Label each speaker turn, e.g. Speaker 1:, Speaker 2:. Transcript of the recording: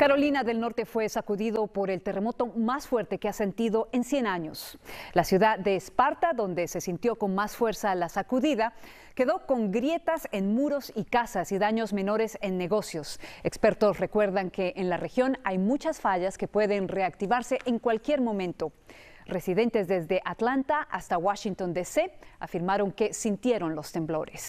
Speaker 1: Carolina del Norte fue sacudido por el terremoto más fuerte que ha sentido en 100 años. La ciudad de Esparta, donde se sintió con más fuerza la sacudida, quedó con grietas en muros y casas y daños menores en negocios. Expertos recuerdan que en la región hay muchas fallas que pueden reactivarse en cualquier momento. Residentes desde Atlanta hasta Washington, D.C. afirmaron que sintieron los temblores.